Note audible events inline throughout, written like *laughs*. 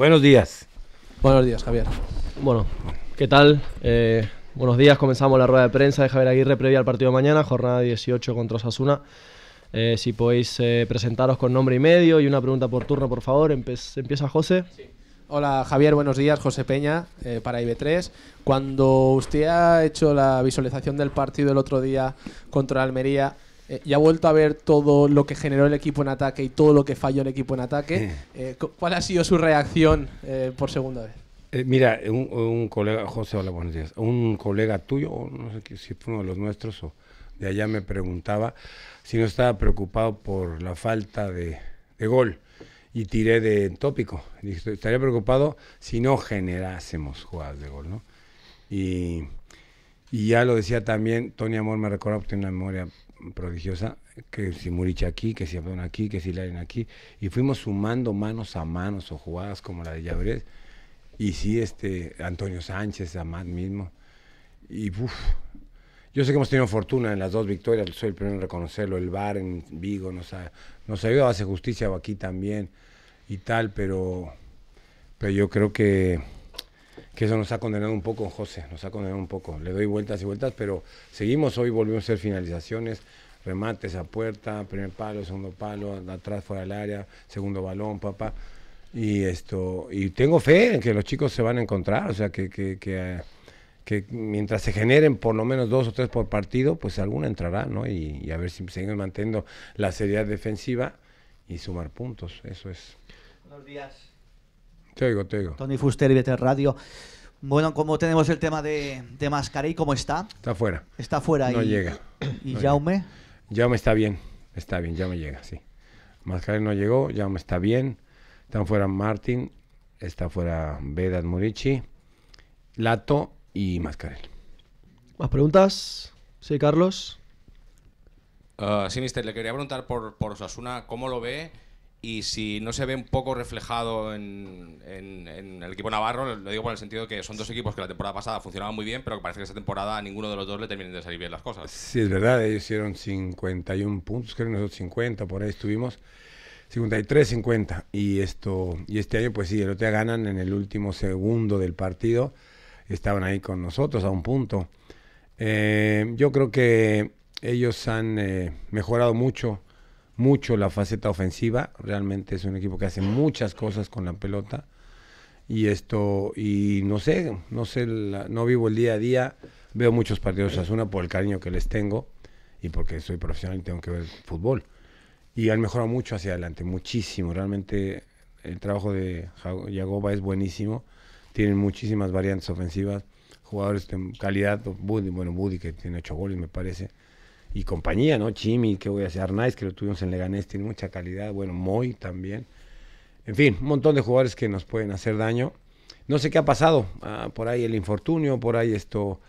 Buenos días. Buenos días, Javier. Bueno, ¿qué tal? Eh, buenos días, comenzamos la rueda de prensa de Javier Aguirre previa al partido de mañana, jornada 18 contra Osasuna. Eh, si podéis eh, presentaros con nombre y medio y una pregunta por turno, por favor. empieza José. Hola Javier, buenos días. José Peña para IB3. Cuando usted ha hecho la visualización del partido el otro día contra Almería, eh, ya ha vuelto a ver todo lo que generó el equipo en ataque y todo lo que falló el equipo en ataque. Eh, ¿Cuál ha sido su reacción eh, por segunda vez? mira, un, colega, José, hola, buenos días. Un colega tuyo, no sé si fue uno de los nuestros o de allá, me preguntaba si no estaba preocupado por la falta de, gol y tiré de tópico. Dije, estaría preocupado si no generásemos jugadas de gol, ¿no? Y, ya lo decía también, Tony Amor me recuerda porque tiene una memoria prodigiosa, que si Murich aquí, que si Abdón aquí, que si Laren aquí, y fuimos sumando manos a manos o jugadas como la de Llabrés, y sí, este, Antonio Sánchez, Amad mismo, y uff, yo sé que hemos tenido fortuna en las dos victorias, soy el primero en reconocerlo, el bar en Vigo nos, ha, nos a hacer justicia aquí también y tal, pero, pero yo creo que que eso nos ha condenado un poco, José, nos ha condenado un poco. Le doy vueltas y vueltas, pero seguimos hoy, volvimos a hacer finalizaciones, remates a puerta, primer palo, segundo palo, atrás fuera del área, segundo balón, papá. Y esto, y tengo fe en que los chicos se van a encontrar, o sea que, que, que, eh, que mientras se generen por lo menos dos o tres por partido, pues alguna entrará, ¿no? Y, a ver si siguen manteniendo la seriedad defensiva y sumar puntos, eso es. Buenos días. Te oigo, te oigo. Tony Fuster, y Radio. Bueno, como tenemos el tema de, de ¿Cómo está? Está fuera. Está fuera. No llega. *clears throat* ¿Y Jaume? Jaume está bien, está bien, Jaume llega, sí. Mascarey no llegó, Jaume está bien. Están fuera Martin, está fuera vedad Murici, Lato y Mascarell. ¿Más preguntas? Sí, Carlos. Ah, sí, mister, le quería preguntar por, por Osasuna, ¿cómo lo ve? y si no se ve un poco reflejado en, el equipo navarro, lo digo por el sentido de que son dos equipos que la temporada pasada funcionaban muy bien, pero que parece que esta temporada a ninguno de los dos le terminen de salir bien las cosas. Sí, es verdad, ellos hicieron 51 puntos, creo que nosotros 50, por ahí estuvimos. 53-50 y esto y este año pues sí, el OTEA ganan en el último segundo del partido, estaban ahí con nosotros a un punto. Eh, yo creo que ellos han eh, mejorado mucho mucho la faceta ofensiva. Realmente es un equipo que hace muchas cosas con la pelota. Y esto, y no sé, no sé, no vivo el día a día. Veo muchos partidos de Asuna por el cariño que les tengo y porque soy profesional y tengo que ver fútbol. Y han mejorado mucho hacia adelante, muchísimo. Realmente el trabajo de Jagoba es buenísimo. Tienen muchísimas variantes ofensivas, jugadores de calidad. Budi, bueno, Buddy que tiene ocho goles, me parece y compañía, ¿no? Chimi, que voy a hacer? Nice que lo tuvimos en Leganés, tiene mucha calidad. Bueno, Moy también. En fin, un montón de jugadores que nos pueden hacer daño. No sé qué ha pasado. Ah, por ahí el infortunio, por ahí esto.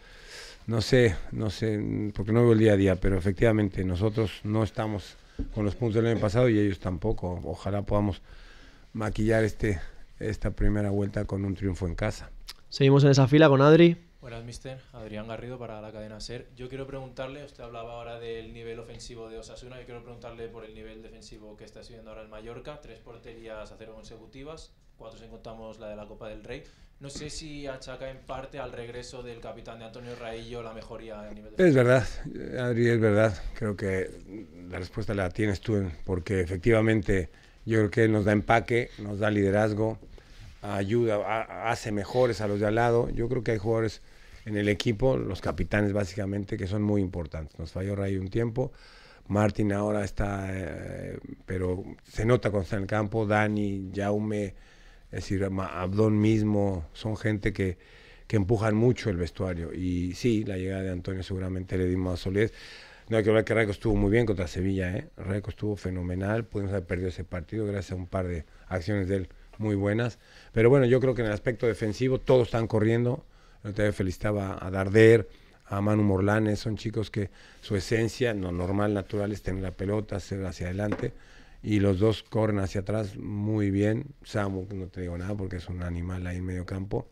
No sé, no sé, porque no veo el día a día, pero efectivamente nosotros no estamos con los puntos del año pasado y ellos tampoco. Ojalá podamos maquillar este, esta primera vuelta con un triunfo en casa. Seguimos en esa fila con Adri. Buenas, mister. Adrián Garrido para la cadena SER. Yo quiero preguntarle, usted hablaba ahora del nivel ofensivo de Osasuna, yo quiero preguntarle por el nivel defensivo que está siguiendo ahora el Mallorca, tres porterías a cero consecutivas, cuatro si contamos la de la Copa del Rey. No sé si achaca en parte al regreso del capitán de Antonio Raillo la mejoría en nivel defensivo Es verdad, Adri, es verdad. Creo que la respuesta la tienes tú, porque efectivamente yo creo que nos da empaque, nos da liderazgo, ayuda, hace mejores a los de al lado. Yo creo que hay jugadores en el equipo, los capitanes básicamente, que son muy importantes. Nos falló Ray un tiempo, Martín ahora está, eh, pero se nota cuando está en el campo, Dani, Jaume, es decir, Abdón mismo, son gente que, que empujan mucho el vestuario. Y sí, la llegada de Antonio seguramente le dimos a solidez. No hay que hablar que Rayco estuvo muy bien contra Sevilla, ¿eh? estuvo fenomenal, pudimos haber perdido ese partido gracias a un par de acciones de él muy buenas. Pero bueno, yo creo que en el aspecto defensivo todos están corriendo, te felicitaba a Darder, a Manu Morlanes, son chicos que su esencia, lo normal, natural, es tener la pelota, hacer hacia adelante, y los dos corren hacia atrás muy bien. Samu, no te digo nada porque es un animal ahí en medio campo.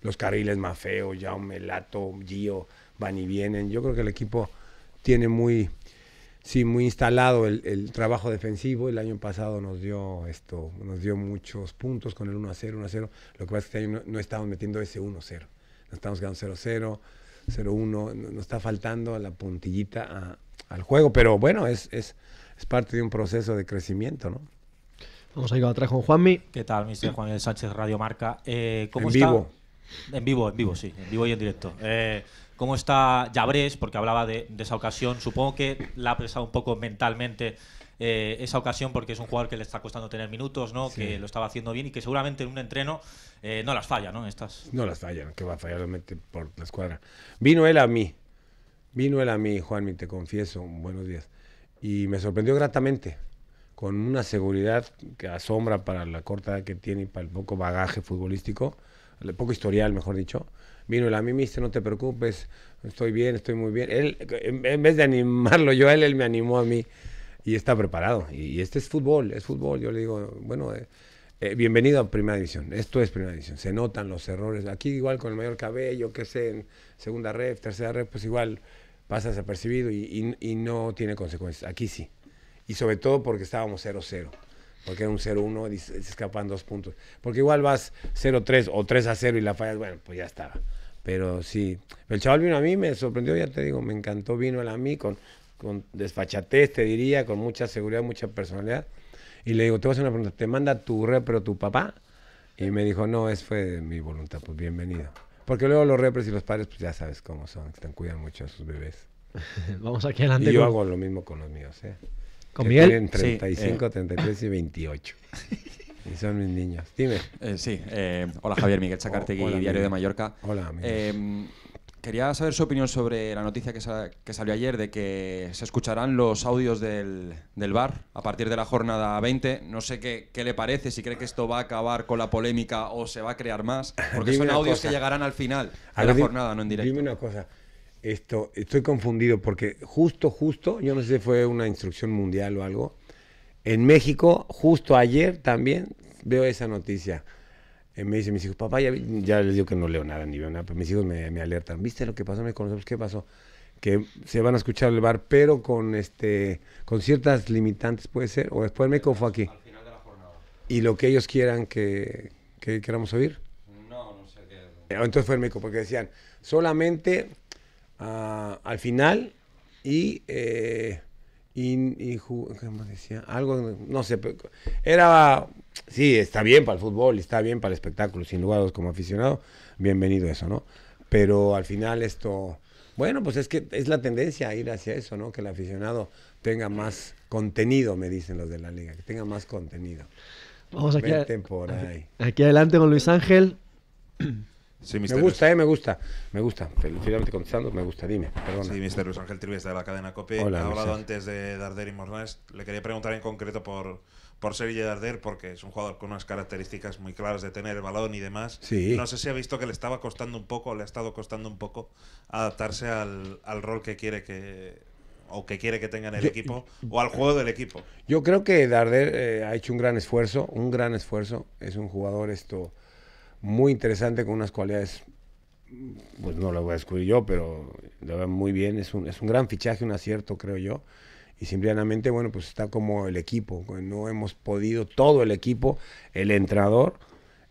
Los carriles más ya Jaume, Lato, Gio, van y vienen. Yo creo que el equipo tiene muy, sí, muy instalado el, trabajo defensivo. El año pasado nos dio esto, nos dio muchos puntos con el 1 0, 1 0. Lo que pasa es que este año no, estamos metiendo ese 1 0 estamos quedando 0-0, 0-1, nos está faltando la puntillita al juego, pero bueno, es, es, parte de un proceso de crecimiento, ¿no? Vamos a ir atrás con Juanmi. ¿Qué tal, mister Juan Sánchez Radio Marca? Eh, ¿cómo en vivo. En vivo, en vivo, sí, en vivo y en directo. Eh, cómo está Llabrés, porque hablaba de, esa ocasión. Supongo que la ha pesado un poco mentalmente eh, esa ocasión porque es un jugador que le está costando tener minutos, ¿no? Que lo estaba haciendo bien y que seguramente en un entreno eh, no las falla, ¿no? Estas... No las falla, que va a fallar realmente por la escuadra. Vino él a mí. Vino él a mí, Juan, Juanmi, te confieso, buenos días. Y me sorprendió gratamente, con una seguridad que asombra para la corta edad que tiene y para el poco bagaje futbolístico poco historial, mejor dicho, vino el a mí no te preocupes, estoy bien, estoy muy bien. Él, en vez de animarlo yo él, él me animó a mí y está preparado. Y, este es fútbol, es fútbol. Yo le digo, bueno, eh, eh, bienvenido a Primera División. Esto es Primera División. Se notan los errores. Aquí igual con el mayor cabello, que sé, en segunda red, tercera red, pues igual pasa desapercibido y, y no tiene consecuencias. Aquí sí. Y sobre todo porque estábamos 0-0. Porque era un 0-1, se escapan dos puntos. Porque igual vas 0-3 o 3-0 y la fallas, bueno, pues ya estaba. Pero sí, el chaval vino a mí, me sorprendió, ya te digo, me encantó, vino él a mí con, con desfachatez, te diría, con mucha seguridad, mucha personalidad. Y le digo, te voy a hacer una pregunta, ¿te manda tu repro tu papá? Y me dijo, no, es fue mi voluntad, pues bienvenido. Porque luego los repres y los padres, pues ya sabes cómo son, están, cuidan mucho a sus bebés. *laughs* Vamos aquí adelante. Y yo hago lo mismo con los míos, ¿eh? ¿Con 35, 33 y 28. Eh. *laughs* Y son mis niños. Dime. Eh, sí. Eh, hola, Javier. Miguel Chacartegui, Diario de Mallorca. Hola, em, quería saber su opinión sobre la noticia que, salió ayer de que se escucharán los audios del, bar a partir de la jornada 20. No sé qué, le parece, si cree que esto va a acabar con la polémica o se va a crear más. Porque *laughs* son audios que llegarán al final de la jornada, no en directo. Dime una cosa esto, estoy confundido porque justo, justo, yo no sé si fue una instrucción mundial o algo, en México, justo ayer también veo esa noticia. Eh, me dicen mis hijos, papá, ya, les digo que no leo nada ni veo nada, pero mis hijos me, alertan. ¿Viste lo que pasó? Me conocemos, ¿qué pasó? Que se van a escuchar el bar, pero con este con ciertas limitantes, puede ser. O después el México fue aquí. Al final de la jornada. Y lo que ellos quieran que, que queramos oír. No, no sé qué. Eh, entonces fue el México, porque decían, solamente Ah, al final y, eh, y, decía? Algo, no sé, era, sí, está bien para el fútbol, está bien para el espectáculo, sin lugar como aficionado, bienvenido eso, ¿no? Pero al final esto, bueno, pues es que es la tendencia a ir hacia eso, ¿no? Que el aficionado tenga más contenido, me dicen los de la liga, que tenga más contenido. Vamos aquí, a, aquí adelante con Luis Ángel me gusta, eh, me gusta, me gusta. Finalmente contestando, me gusta, dime. perdón. Sí, Mister Luis Ángel Trives de la cadena COPE. ha hablado antes de Darder y Mornés. Le quería preguntar en concreto por, por Sergio Darder, porque es un jugador con unas características muy claras de tener el balón y demás. Sí. No sé si ha visto que le estaba costando un poco, le ha estado costando un poco adaptarse al, rol que quiere que o que quiere que tenga en el equipo o al juego del equipo. Yo creo que Darder eh, ha hecho un gran esfuerzo, un gran esfuerzo. Es un jugador esto muy interesante con unas cualidades, pues no lo voy a descubrir yo, pero lo verdad muy bien, es un, es un gran fichaje, un acierto, creo yo. Y simplemente, bueno, pues está como el equipo, no hemos podido todo el equipo, el entrador,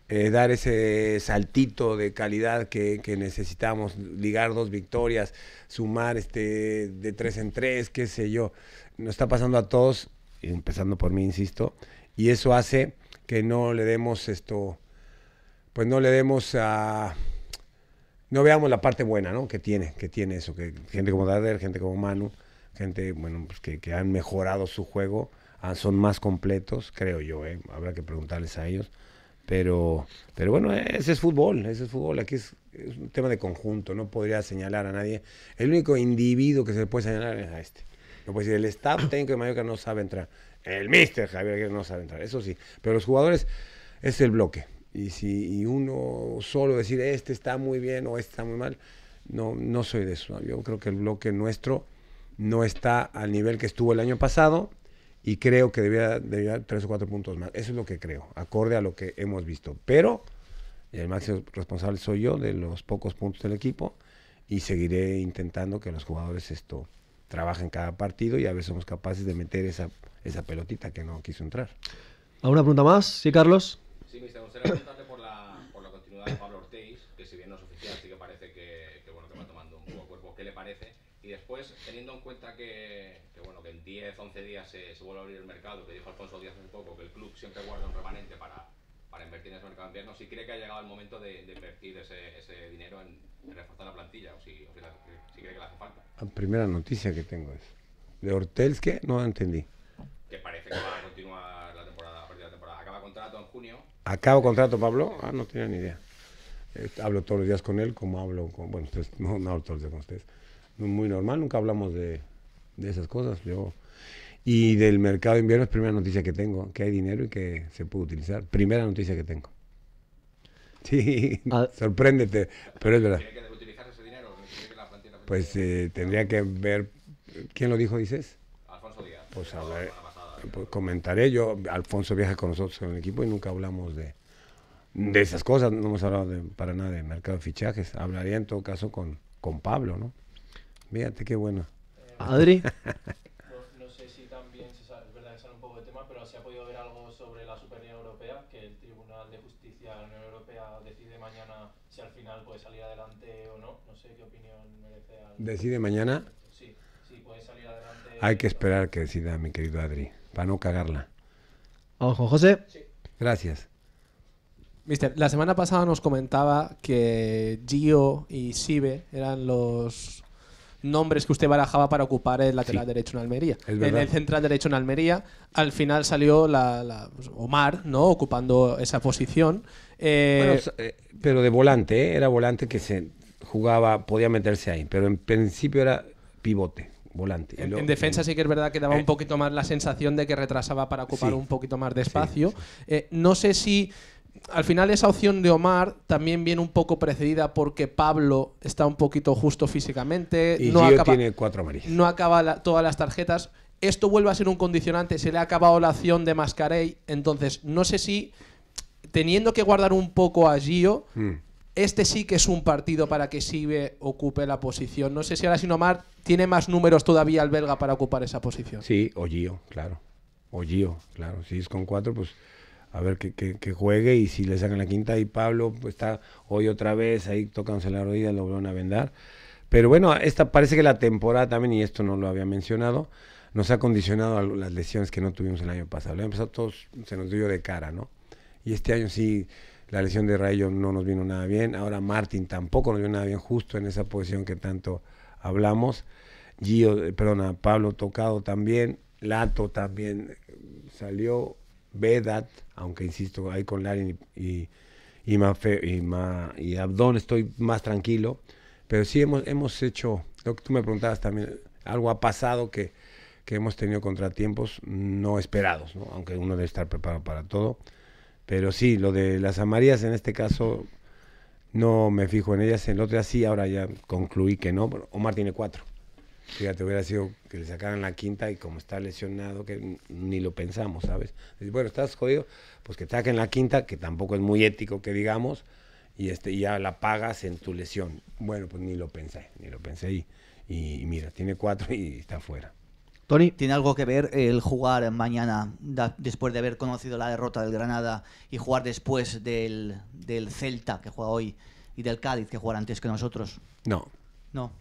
eh, dar ese saltito de calidad que, que, necesitamos, ligar dos victorias, sumar este de tres en tres, qué sé yo. Nos está pasando a todos, empezando por mí, insisto, y eso hace que no le demos esto pues no le demos a... No veamos la parte buena, ¿no? Que tiene, que tiene eso, gente como Dader, gente como Manu, gente, bueno, pues que, han mejorado su juego, ah, son más completos, creo yo, ¿eh? Habrá que preguntarles a ellos. Pero, pero bueno, ese es fútbol, ese es fútbol, aquí es, un tema de conjunto, no podría señalar a nadie. El único individuo que se puede señalar es a este. No puede decir, el staff *coughs* técnico de Mallorca no sabe entrar. El mister Javier Aguirre no sabe entrar, eso sí. Pero los jugadores es el bloque. Y si uno solo decir, este está muy bien o este está muy mal, no, no soy de eso. Yo creo que el bloque nuestro no está al nivel que estuvo el año pasado y creo que debía, debía tres o cuatro puntos más. Eso es lo que creo, acorde a lo que hemos visto. Pero el máximo responsable soy yo de los pocos puntos del equipo y seguiré intentando que los jugadores esto trabajen cada partido y a ver somos capaces de meter esa, esa pelotita que no quiso entrar. ¿Alguna pregunta más? Sí, Carlos me por la, por la continuidad de Pablo Ortiz, que si bien no es oficial, sí que parece que, bueno, que va tomando un poco cuerpo. ¿Qué le parece? Y después, teniendo en cuenta que, bueno, que en 10, 11 días se, vuelve a abrir el mercado, que dijo Alfonso Díaz hace poco, que el club siempre guarda un remanente para, para invertir en ese mercado invierno, si cree que ha llegado el momento de, invertir ese, ese dinero en, reforzar la plantilla, o si, si, la, cree que la hace falta. La primera noticia que tengo es, ¿de Hortels qué? No entendí. Que parece que va a ¿Acabo contrato Pablo? Ah, no tenía ni idea. Eh, hablo todos los días con él, como hablo con. Bueno, *laughs* no, hablo todos los días con ustedes. Muy normal, nunca hablamos de, esas cosas. Yo. Y del mercado de invierno es primera noticia que tengo, que hay dinero y que se puede utilizar. Primera noticia que tengo. *laughs* Sí, ah. sorpréndete, pero es verdad. que utilizar ese dinero? pues eh, tendría que ver, ¿quién lo dijo, dices? Alfonso Díaz. Pues a ver. Pues, comentaré. Yo, Alfonso viaja con nosotros en el equipo y nunca hablamos de, de esas cosas. No hemos hablado de, para nada de mercado de fichajes. Hablaría en todo caso con, con Pablo, ¿no? Fíjate qué bueno. Adri. *laughs* no, sé si también, es verdad que sale un poco de tema, pero se ha podido ver algo sobre la Superliga Europea, que el Tribunal de Justicia de la Unión Europea decide mañana si al final puede salir adelante o no. No sé qué opinión merece. ¿Decide mañana? Sí, sí, puede salir adelante. Hay que esperar que decida mi querido Adri para no cagarla. Ojo, Juan José. Gracias. Mister, la semana pasada nos comentaba que Gio y Sibe eran los nombres que usted barajaba para ocupar el lateral derecho en Almería. En el central derecho en Almería, al final salió la, pues, Omar, ¿no? Ocupando esa posición. Eh, eh, pero de volante, ¿eh? era volante que se jugaba, podía meterse ahí, pero en principio era pivote volante. En, defensa sí que es verdad que daba eh, un poquito más la sensación de que retrasaba para ocupar un poquito más de espacio. Eh, no sé si al final esa opción de Omar también viene un poco precedida porque Pablo está un poquito justo físicamente. no acaba, tiene cuatro No acaba todas las tarjetas. Esto vuelve a ser un condicionante. Se le ha acabado la opción de Mascarey. Entonces, no sé si teniendo que guardar un poco a Gio... Hmm. Este sí que es un partido para que Sibe ocupe la posición. No sé si ahora Sinomar tiene más números todavía al belga para ocupar esa posición. Sí, o claro. O claro. Si es con cuatro, pues a ver que, juegue y si le sacan la quinta y Pablo pues, está hoy otra vez ahí tocándose la rodilla, lo van a vendar. Pero bueno, esta parece que la temporada también, y esto no lo había mencionado, nos ha condicionado a las lesiones que no tuvimos el año pasado. El año pasado todos se nos dio de cara, ¿no? Y este año sí la lesión de Rayo no nos vino nada bien. Ahora Martín tampoco nos vino nada bien, justo en esa posición que tanto hablamos. Gio, eh, perdona, Pablo Tocado también. Lato también eh, salió. Vedat, aunque insisto, ahí con Larin y, y, y, y, Ma, y Abdón estoy más tranquilo. Pero sí hemos, hemos hecho, lo que tú me preguntabas también, algo ha pasado que, hemos tenido contratiempos no esperados, aunque uno debe estar preparado para todo pero sí, lo de las amarillas en este caso no me fijo en ellas. En el otro día sí, ahora ya concluí que no. Omar tiene cuatro. Fíjate, hubiera sido que le sacaran la quinta y como está lesionado, que ni lo pensamos, ¿sabes? Bueno, estás jodido, pues que te saquen la quinta, que tampoco es muy ético que digamos, y este, ya la pagas en tu lesión. Bueno, pues ni lo pensé, ni lo pensé. Y, y mira, tiene cuatro y está fuera. Tony. ¿Tiene algo que ver el jugar mañana, después de haber conocido la derrota del Granada, y jugar después del, Celta, que juega hoy, y del Cádiz, que juega antes que nosotros? No. No.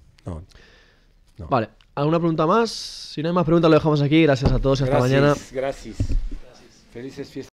Vale, ¿alguna pregunta más? Si no hay más preguntas, lo dejamos aquí. Gracias a todos y hasta mañana. gracias. Felices fiestas.